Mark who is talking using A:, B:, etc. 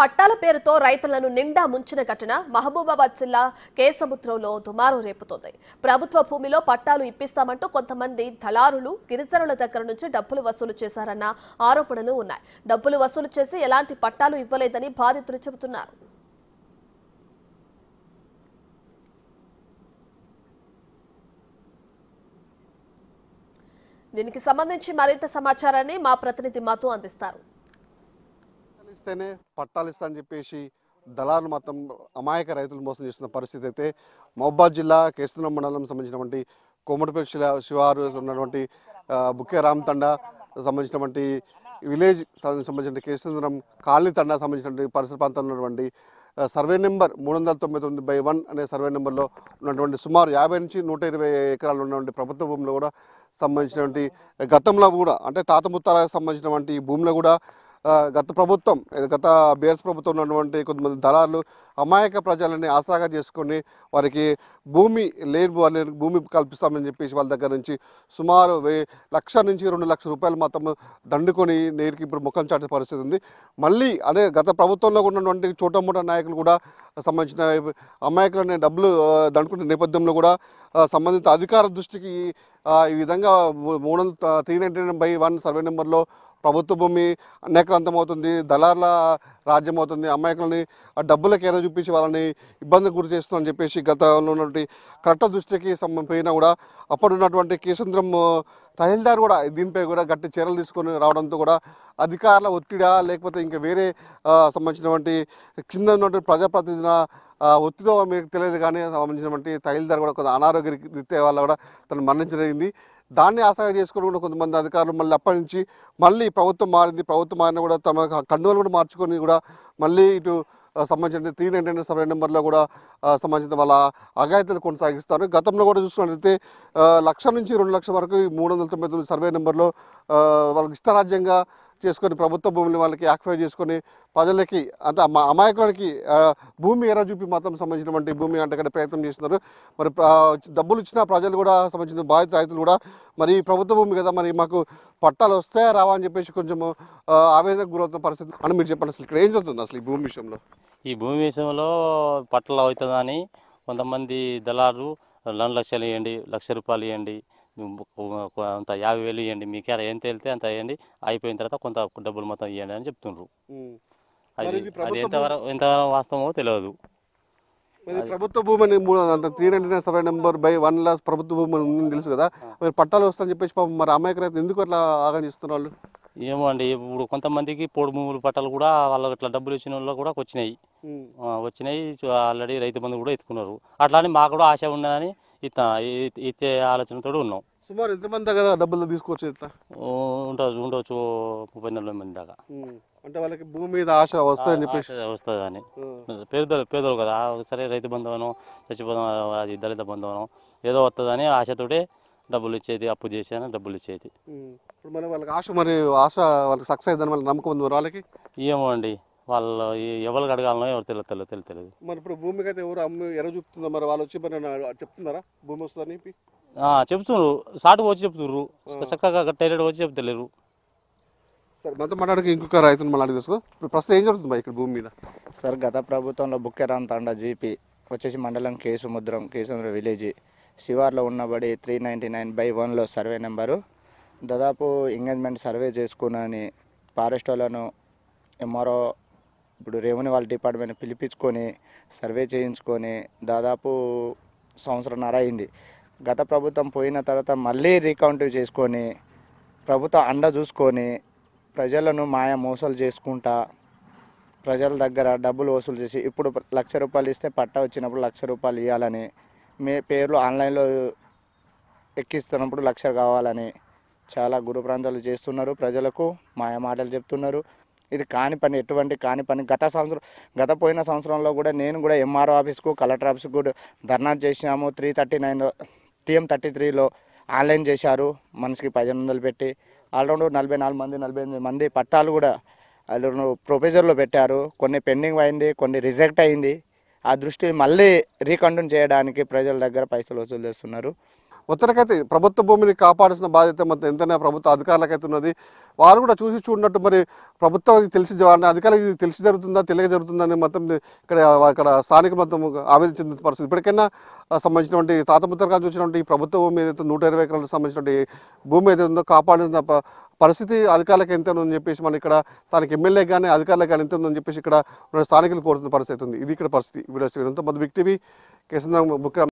A: పట్టాల పేరుతో రైతులను నిండా ముంచిన ఘటన మహబూబాబాద్ జిల్లా కేసముద్రంలో దుమారం రేపుతోంది ప్రభుత్వ భూమిలో పట్టాలు ఇప్పిస్తామంటూ కొంతమంది దళారులు గిరిజనుల దగ్గర నుంచి డబ్బులు వసూలు చేశారన్న ఆరోపణలు ఉన్నాయి డబ్బులు వసూలు చేసి ఎలాంటి పట్టాలు ఇవ్వలేదని బాధితులు చెబుతున్నారు దీనికి సంబంధించి మరింత సమాచారాన్ని మా ప్రతినిధి మాతో అందిస్తారు చేస్తేనే పట్టాలు ఇస్తా అని చెప్పేసి దళారులు మాత్రం అమాయక రైతులు మోసం చేస్తున్న పరిస్థితి అయితే మహబాద్ జిల్లా కేస్తున్న మండలం సంబంధించినటువంటి కోమటిపేట శిల శివారు ఉన్నటువంటి బుక్కే రామ్ తండా సంబంధించినటువంటి విలేజ్ సంబంధించిన కేసుందరం కాలనీ తండా సంబంధించినటువంటి పరిసర ప్రాంతంలో ఉన్నటువంటి సర్వే నెంబర్ మూడు వందల తొంభై తొమ్మిది బై వన్ అనే సర్వే నెంబర్లో ఉన్నటువంటి సుమారు యాభై నుంచి నూట ఇరవై ఎకరాలు ఉన్నటువంటి ప్రభుత్వ భూములు కూడా సంబంధించినటువంటి గతంలో కూడా అంటే తాత ముత్తాలకు సంబంధించినటువంటి భూములు కూడా గత ప్రభుత్వం గత బీఆర్ఎస్ ప్రభుత్వం ఉన్నటువంటి కొంతమంది దళాలు అమాయక ప్రజలని ఆసరాగా చేసుకొని వారికి భూమి లేని భూమి కల్పిస్తామని చెప్పేసి వాళ్ళ దగ్గర నుంచి సుమారు లక్ష నుంచి రెండు లక్షల రూపాయలు మాత్రం దండుకొని నేరుకి ఇప్పుడు ముఖం చాటే పరిస్థితి ఉంది మళ్ళీ అదే గత ప్రభుత్వంలో ఉన్నటువంటి చోటమూట నాయకులు కూడా సంబంధించిన అమాయకులని డబ్బులు దండుకునే నేపథ్యంలో కూడా సంబంధిత అధికార దృష్టికి ఈ విధంగా మూడు వందల three ninety nine by one survey నెంబర్లో ప్రభుత్వ భూమి అనేకలంతం అవుతుంది దళార్ల రాజ్యం అవుతుంది అమాయకులని ఆ డబ్బులకు ఏదో చూపించి వాళ్ళని ఇబ్బందికి గురి చేస్తుందని చెప్పేసి గతంలో ఉన్నటువంటి కరెక్ట్ దృష్టికి సంబంధించిన కూడా అప్పుడున్నటువంటి కేసంద్రం తహిల్దార్ కూడా దీనిపై కూడా గట్టి చర్యలు తీసుకొని రావడంతో కూడా అధికారుల ఒత్తిడా లేకపోతే ఇంకా వేరే సంబంధించినటువంటి కింద ఉన్నటువంటి ప్రజాప్రతినిధుల ఒత్తిదో మీకు తెలియదు కానీ సంబంధించినటువంటి తహిల్దార్ కూడా కొంత అనారోగ్య రీత్యా వల్ల కూడా తను మరణించడం దాన్ని ఆసరా చేసుకుని కూడా కొంతమంది అధికారులు మళ్ళీ అప్పటి నుంచి మళ్ళీ ప్రభుత్వం మారింది ప్రభుత్వం మారిన కూడా తమ కండువలు కూడా మార్చుకొని కూడా మళ్ళీ ఇటు సంబంధించిన త్రీ నైన్ నైన్ సెవెన్ నెంబర్లో కూడా సంబంధించిన వాళ్ళ అఘాయితలు కొనసాగిస్తారు గతంలో కూడా చూసుకున్నట్లయితే లక్ష నుంచి రెండు లక్షల వరకు మూడు వందల తొంభై తొమ్మిది సర్వే నెంబర్లో వాళ్ళకి ఇష్టరాజ్యంగా చేసుకొని ప్రభుత్వ భూమిని వాళ్ళకి యాక్వైర్ చేసుకొని ప్రజలకి అంటే మా అమాయకానికి భూమి ఎరా చూపి మాత్రం సంబంధించినటువంటి భూమి అంటే ప్రయత్నం చేస్తున్నారు మరి డబ్బులు ఇచ్చిన ప్రజలు కూడా సంబంధించిన బాధిత రైతులు కూడా మరి ప్రభుత్వ భూమి కదా మరి మాకు పట్టాలు వస్తాయా రావా అని చెప్పేసి కొంచెం ఆవేదనకు గురవుతున్న పరిస్థితి అని మీరు చెప్పండి అసలు ఇక్కడ ఏం
B: జరుగుతుంది అసలు ఈ భూమి విషయంలో ఈ భూమి విషయంలో పట్టలు అవుతుందని కొంతమంది దళారు రెండు లక్షలు ఇవ్వండి లక్ష రూపాయలు ఇవ్వండి కొంత యాభై వేలు ఇవ్వండి మీకు ఏం తేలితే అంత వేయండి అయిపోయిన తర్వాత కొంత డబ్బులు మొత్తం ఇవ్వండి అని చెప్తున్నారు
A: అది అది ఎంతవరకు
B: ఎంతవరకు వాస్తవమో తెలియదు
A: ప్రభుత్వ భూమి three hundred and survey number by one లాస్ ప్రభుత్వ భూమి తెలుసు కదా మరి పట్టాలు వస్తాయని చెప్పేసి మరి అమాయక ఎందుకు అట్లా ఆగం ఇస్తున్నారు వాళ్ళు
B: ఏమో అండి ఇప్పుడు కొంతమందికి పొడి భూములు పట్టాలు కూడా వాళ్ళకి ఇట్లా డబ్బులు ఇచ్చిన వాళ్ళు కూడా వచ్చినాయి వచ్చినాయి ఆల్రెడీ రైతు బంధు కూడా ఎత్తుకున్నారు అట్లానే మాకు కూడా ఆశ ఉన్నదని ఇత ఇచ్చే ఆలోచనతో ఉన్నాం సుమారు ఎంతమంది కదా డబ్బులు తీసుకోవచ్చు ఇట్లా ఉండవచ్చు ముప్పై నలభై మంది దాకా అంటే వాళ్ళకి భూమి మీద ఆశ వస్తుంది వస్తుంది అని పేదలు పేదలు కదా సరే రైతు బంధువనం చచ్చిపోదాం అది దళిత బంధువనం ఏదో వస్తుందని ఆశతోటే డబ్బులు ఇచ్చేది అప్పు చేసేనా డబ్బులు ఇచ్చేది
A: ఇప్పుడు మరి వాళ్ళకి ఆశ మరి ఆశ వాళ్ళకి సక్సెస్ అయిందని వాళ్ళ నమ్మకం ఉంది వాళ్ళకి
B: ఏమో అండి వాళ్ళు ఎవరికి అడగాలనో ఎవరు తెలియదు తెలియదు తెలియదు తెలియదు
A: మరి ఇప్పుడు భూమికి అయితే ఎవరు అమ్మి ఎర చూపుతుందో మరి వాళ్ళు వచ్చి మరి చెప్తున్నారా భూమి వస్తుందని చెప్పి
B: ఆ, చెప్తున్నారు సాటుకు వచ్చి చెప్తున్నారు చక్కగా టైలర్ వచ్చి చెప్తలేరు సరే మనతో మాట్లాడక
C: ఇంకొక రైతుని మళ్ళీ ఇప్పుడు ప్రస్తుతం ఏం జరుగుతుంది ఇక్కడ భూమి మీద సార్ గత ప్రభుత్వంలో బుక్కెరాన్ తండా జీపీ వచ్చేసి మండలం కేసుముద్రం కేసుముద్రం విలేజ్ శివార్లో ఉన్నబడి త్రీ నైంటీ నైన్ బై వన్లో సర్వే నెంబరు దాదాపు ఎంగేజ్మెంట్ సర్వే చేసుకునని ఫారెస్ట్ వాళ్ళను ఎంఆర్ఓ ఇప్పుడు రెవెన్యూ వాళ్ళ డిపార్ట్మెంట్ పిలిపించుకొని సర్వే చేయించుకొని దాదాపు సంవత్సరంన్నర అయింది గత ప్రభుత్వం పోయిన తర్వాత మళ్ళీ రీకౌంట్ చేసుకొని ప్రభుత్వం అండ చూసుకొని ప్రజలను మాయ మోసాలు చేసుకుంటా ప్రజల దగ్గర డబ్బులు వసూలు చేసి ఇప్పుడు లక్ష రూపాయలు ఇస్తే పట్టా వచ్చినప్పుడు లక్ష రూపాయలు ఇవ్వాలని మీ పేర్లు ఆన్లైన్లో ఎక్కిస్తున్నప్పుడు లక్షలు కావాలని చాలా గురు ప్రాంతాలు చేస్తున్నారు ప్రజలకు మాయ మాటలు చెప్తున్నారు ఇది కాని పని ఎటువంటి కాని పని గత సంవత్సరం గత పోయిన సంవత్సరంలో కూడా నేను కూడా ఎంఆర్ఓ ఆఫీస్కు కలెక్టర్ ఆఫీస్కు కూడా ధర్నా చేసినాము త్రీ థర్టీ నైన్లో టీఎం థర్టీ త్రీలో ఆన్లైన్ చేశారు మనిషికి పదిహేను వందలు పెట్టి ఆల్రౌండ్ నలభై నాలుగు మంది నలభై ఎనిమిది మంది పట్టాలు కూడా వాళ్ళు ప్రొఫెజర్లో పెట్టారు కొన్ని పెండింగ్ అయింది కొన్ని రిజెక్ట్ అయింది ఆ దృష్టి మళ్ళీ రీకండూన్ చేయడానికి ప్రజల దగ్గర పైసలు వసూలు చేస్తున్నారు ఉత్తరకైతే ప్రభుత్వ భూమిని కాపాడాల్సిన బాధ్యత మొత్తం ఎంతైనా
A: ప్రభుత్వ అధికారులకైతే ఉన్నది వారు కూడా చూసి చూడనట్టు మరి ప్రభుత్వం తెలిసి అధికారులకు తెలిసి జరుగుతుందా తెలియక జరుగుతుందని మొత్తం ఇక్కడ ఇక్కడ స్థానిక మొత్తం ఆవేదన చెందిన పరిస్థితి ఇప్పటికైనా సంబంధించినటువంటి తాత ముత్తరకాలు చూసినటువంటి ఈ ప్రభుత్వ భూమి ఏదైతే నూట ఇరవై ఎకరాలకు సంబంధించినటువంటి భూమి ఏదైతే ఉందో కాపాడిన పరిస్థితి అధికారులకు ఎంత ఉందని చెప్పేసి మన ఇక్కడ స్థానిక ఎమ్మెల్యే కానీ అధికారులకు కానీ ఎంత ఉందని చెప్పేసి ఇక్కడ స్థానికులు కోరుతున్న పరిస్థితి ఉంది ఇది ఇక్కడ పరిస్థితి వీడియో మంది బిగ్ టీవీ కేసంద్రం బుక్